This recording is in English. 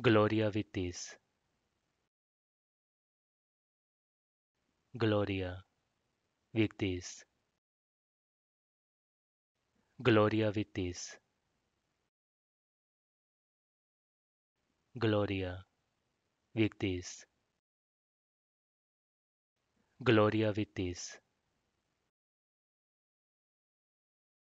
Gloria Vitis. Gloria Vitis. Gloria Vitis. Gloria Vitis. Gloria Vitis.